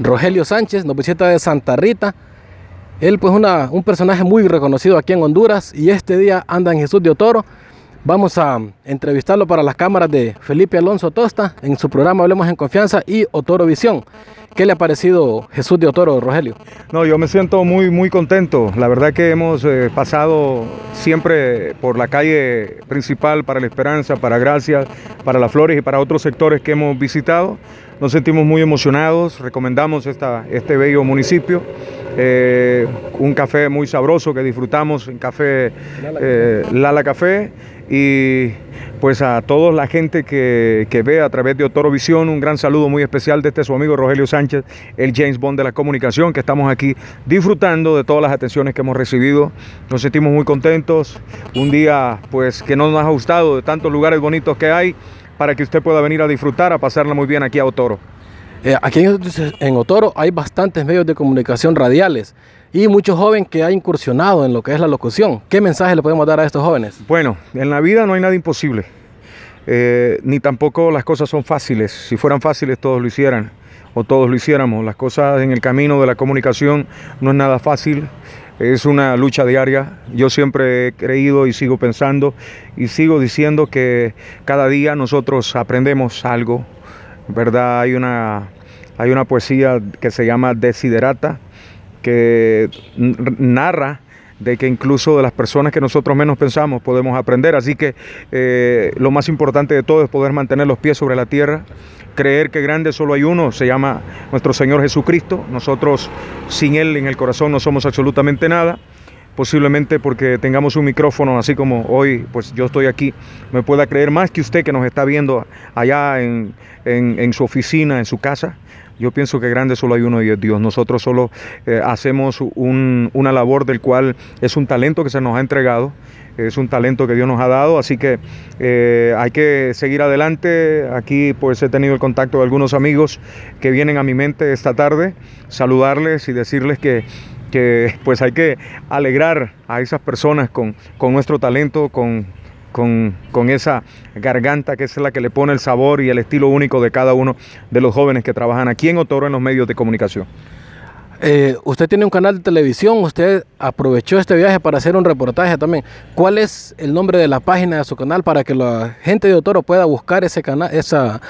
Rogelio Sánchez, nos de Santa Rita. Él pues una, un personaje muy reconocido aquí en Honduras y este día anda en Jesús de Otoro. Vamos a entrevistarlo para las cámaras de Felipe Alonso Tosta en su programa Hablemos en Confianza y Otoro Visión. ¿Qué le ha parecido Jesús de Otoro, Rogelio? No, yo me siento muy, muy contento. La verdad que hemos eh, pasado siempre por la calle principal para La Esperanza, para Gracia, para Las Flores y para otros sectores que hemos visitado. Nos sentimos muy emocionados, recomendamos esta, este bello municipio. Eh, un café muy sabroso que disfrutamos en café eh, Lala Café y pues a toda la gente que, que, ve a través de Otoro Visión un gran saludo muy especial de este su amigo Rogelio Sánchez, el James Bond de la comunicación, que estamos aquí disfrutando de todas las atenciones que hemos recibido. Nos sentimos muy contentos, un día pues que no nos ha gustado de tantos lugares bonitos que hay para que usted pueda venir a disfrutar, a pasarla muy bien aquí a Otoro. Eh, aquí en, Otoro hay bastantes medios de comunicación radiales y muchos jóvenes que han incursionado en lo que es la locución. ¿Qué mensaje le podemos dar a estos jóvenes? Bueno, en la vida no hay nada imposible, eh, ni tampoco las cosas son fáciles. Si fueran fáciles todos lo hicieran o todos lo hiciéramos. Las cosas en el camino de la comunicación no es nada fácil. Es una lucha diaria. Yo siempre he creído y sigo pensando y sigo diciendo que cada día nosotros aprendemos algo, ¿verdad? Hay una hay una poesía que se llama Desiderata, que narra de que incluso de las personas que nosotros menos pensamos podemos aprender. Así que eh, lo más importante de todo es poder mantener los pies sobre la tierra, creer que grande solo hay uno, se llama nuestro Señor Jesucristo. Nosotros sin Él en el corazón no somos absolutamente nada posiblemente porque tengamos un micrófono, así como hoy, pues yo estoy aquí, me pueda creer más que usted que nos está viendo allá en, su oficina, en su casa. Yo pienso que grande solo hay uno y es Dios. Nosotros solo eh, hacemos una labor del cual es un talento que se nos ha entregado, es un talento que Dios nos ha dado, así que eh, hay que seguir adelante. Aquí pues he tenido el contacto de algunos amigos que vienen a mi mente esta tarde, saludarles y decirles que que pues hay que alegrar a esas personas con, nuestro talento, con, con, esa garganta que es la que le pone el sabor y el estilo único de cada uno de los jóvenes que trabajan aquí en Otoro en los medios de comunicación. Eh, usted tiene un canal de televisión, usted aprovechó este viaje para hacer un reportaje también. ¿Cuál es el nombre de la página de su canal para que la gente de Otoro pueda buscar ese canal, esa,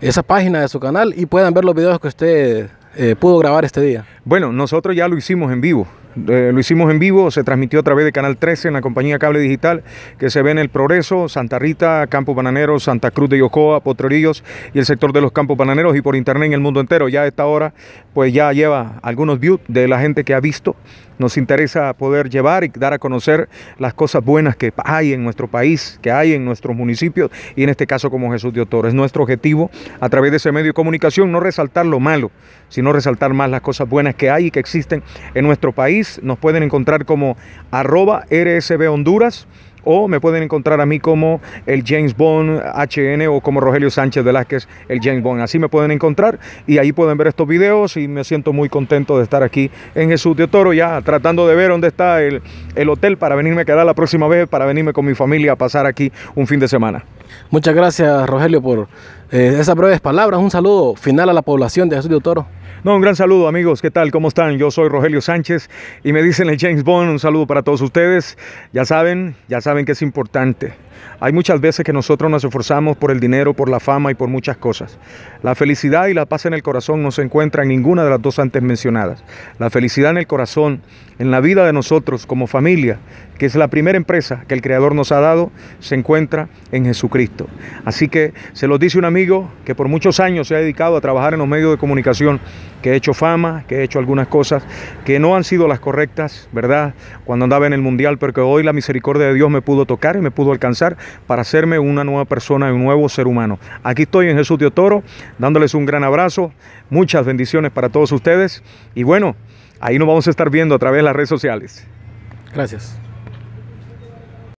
esa página de su canal y puedan ver los videos que usted eh, pudo grabar este día? Bueno, nosotros ya lo hicimos en vivo. Eh, lo hicimos en vivo, se transmitió a través de Canal 13 en la compañía Cable Digital, que se ve en El Progreso, Santa Rita, Campos Bananeros Santa Cruz de Yocoa, Potrerillos y el sector de los Campos Bananeros y por internet en el mundo entero. Ya a esta hora, pues ya lleva algunos views de la gente que ha visto. Nos interesa poder llevar y dar a conocer las cosas buenas que hay en nuestro país, que hay en nuestros municipios y en este caso como Jesús de Toro. Es nuestro objetivo a través de ese medio de comunicación no resaltar lo malo, sino resaltar más las cosas buenas que hay y que existen en nuestro país nos pueden encontrar como arroba RSB Honduras o me pueden encontrar a mí como el James Bond HN o como Rogelio Sánchez Velázquez, el James Bond. Así me pueden encontrar y ahí pueden ver estos videos y me siento muy contento de estar aquí en Jesús de Toro, ya tratando de ver dónde está el, hotel para venirme a quedar la próxima vez, para venirme con mi familia a pasar aquí un fin de semana. Muchas gracias Rogelio por eh, esas breves palabras. Un saludo final a la población de Jesús de Toro. No, un gran saludo amigos, ¿qué tal? ¿Cómo están? Yo soy Rogelio Sánchez y me dicen el James Bond, un saludo para todos ustedes. Ya saben, ya saben que es importante hay muchas veces que nosotros nos esforzamos por el dinero, por la fama y por muchas cosas. La felicidad y la paz en el corazón no se encuentran en ninguna de las dos antes mencionadas. La felicidad en el corazón, en la vida de nosotros como familia, que es la primera empresa que el Creador nos ha dado, se encuentra en Jesucristo. Así que se los dice un amigo que por muchos años se ha dedicado a trabajar en los medios de comunicación, que ha hecho fama, que ha hecho algunas cosas que no han sido las correctas, ¿verdad? Cuando andaba en el Mundial, pero que hoy la misericordia de Dios me pudo tocar y me pudo alcanzar para hacerme una nueva persona, un nuevo ser humano. Aquí estoy en Jesús de Toro, dándoles un gran abrazo, muchas bendiciones para todos ustedes y bueno, ahí nos vamos a estar viendo a través de las redes sociales. Gracias.